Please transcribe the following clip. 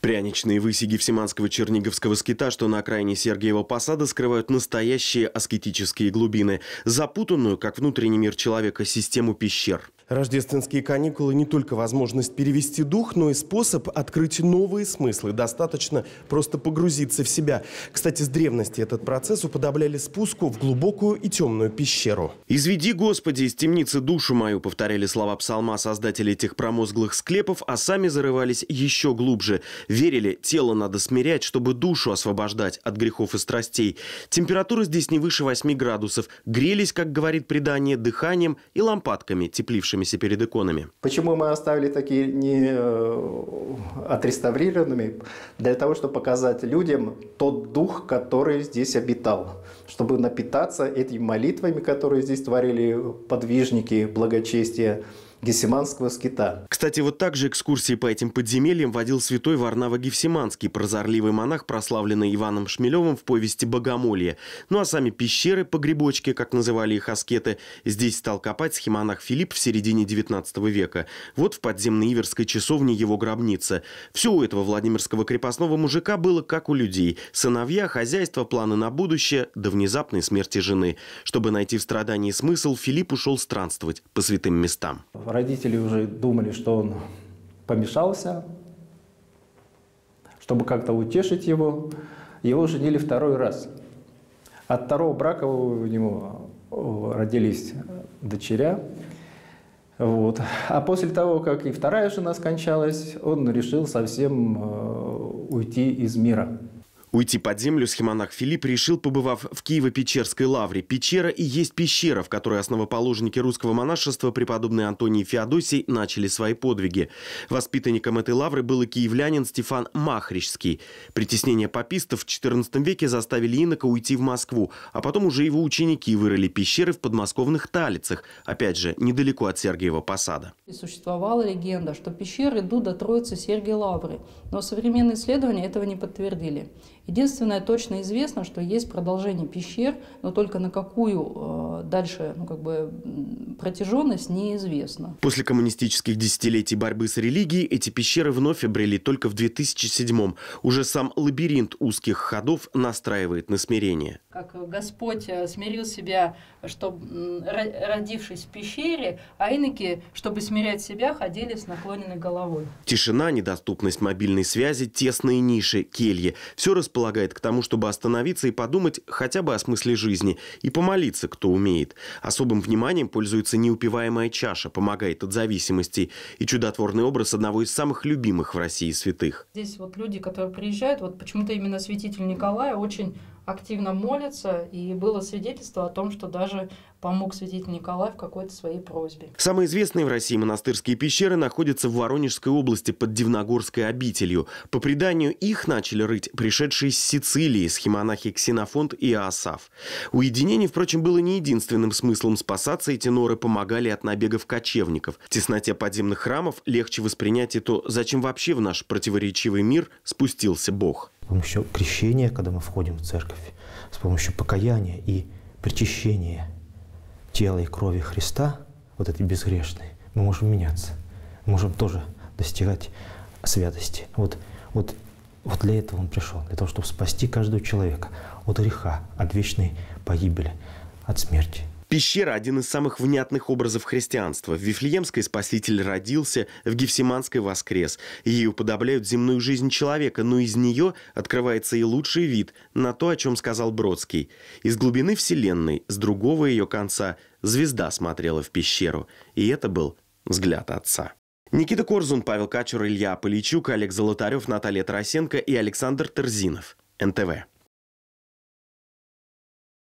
Пряничные высеги всеманского черниговского скита, что на окраине Сергиева посада, скрывают настоящие аскетические глубины, запутанную, как внутренний мир человека, систему пещер. Рождественские каникулы не только возможность перевести дух, но и способ открыть новые смыслы. Достаточно просто погрузиться в себя. Кстати, с древности этот процесс уподобляли спуску в глубокую и темную пещеру. «Изведи, Господи, из темницы душу мою», — повторяли слова псалма создатели этих промозглых склепов, а сами зарывались еще глубже. Верили, тело надо смирять, чтобы душу освобождать от грехов и страстей. Температура здесь не выше 8 градусов. Грелись, как говорит предание, дыханием и лампадками, теплившими находящимися перед иконами. Почему мы оставили такие не э, отреставрированными? Для того, чтобы показать людям тот дух, который здесь обитал, чтобы напитаться этими молитвами, которые здесь творили подвижники благочестия, Гефсиманского скита. Кстати, вот также экскурсии по этим подземельям водил святой Варнава Гефсиманский, прозорливый монах, прославленный Иваном Шмелевым в повести «Богомолье». Ну а сами пещеры, погребочки, как называли их аскеты, здесь стал копать схемонах Филипп в середине 19 века. Вот в подземной Иверской часовне его гробница. Все у этого владимирского крепостного мужика было как у людей. Сыновья, хозяйство, планы на будущее, до внезапной смерти жены. Чтобы найти в страдании смысл, Филипп ушел странствовать по святым местам родители уже думали, что он помешался, чтобы как-то утешить его, его женили второй раз. От второго брака у него родились дочеря. Вот. А после того, как и вторая жена скончалась, он решил совсем э, уйти из мира. Уйти под землю схемонах Филипп решил, побывав в Киево-Печерской лавре. Печера и есть пещера, в которой основоположники русского монашества, преподобные Антоний и Феодосий, начали свои подвиги. Воспитанником этой лавры был и киевлянин Стефан Махричский. Притеснение папистов в XIV веке заставили инока уйти в Москву, а потом уже его ученики вырыли пещеры в подмосковных Талицах, опять же, недалеко от Сергиева Посада. И существовала легенда, что пещеры идут до Троицы Сергия Лавры, но современные исследования этого не подтвердили. Единственное, точно известно, что есть продолжение пещер, но только на какую э, дальше ну, как бы, протяженность неизвестна. После коммунистических десятилетий борьбы с религией эти пещеры вновь обрели только в 2007-м. Уже сам лабиринт узких ходов настраивает на смирение. Как Господь э, смирил себя, чтобы, родившись в пещере, а иноки, чтобы смирять себя, ходили с наклоненной головой. Тишина, недоступность мобильной связи, тесные ниши, кельи – все располагает к тому, чтобы остановиться и подумать хотя бы о смысле жизни и помолиться, кто умеет. Особым вниманием пользуются становится неупиваемая чаша, помогает от зависимости и чудотворный образ одного из самых любимых в России святых. Здесь вот люди, которые приезжают, вот почему-то именно святитель Николай очень активно молятся, и было свидетельство о том, что даже помог святитель Николай в какой-то своей просьбе. Самые известные в России монастырские пещеры находятся в Воронежской области под Дивногорской обителью. По преданию, их начали рыть пришедшие из Сицилии схемонахи Ксенофонт и Асав. Уединение, впрочем, было не единственным смыслом спасаться, Эти норы помогали от набегов кочевников. В тесноте подземных храмов легче воспринять и то, зачем вообще в наш противоречивый мир спустился Бог помощью крещения, когда мы входим в церковь, с помощью покаяния и причащения тела и крови Христа, вот этой безгрешной, мы можем меняться, можем тоже достигать святости. Вот, вот, вот для этого Он пришел, для того, чтобы спасти каждого человека от греха, от вечной погибели, от смерти. Пещера – один из самых внятных образов христианства. В Вифлеемской Спаситель родился, в Гефсиманской воскрес. Ей уподобляют земную жизнь человека, но из нее открывается и лучший вид на то, о чем сказал Бродский. Из глубины Вселенной, с другого ее конца, звезда смотрела в пещеру. И это был взгляд отца. Никита Корзун, Павел Качур, Илья Поличук, Олег Золотарев, Наталья Тарасенко и Александр Терзинов. НТВ.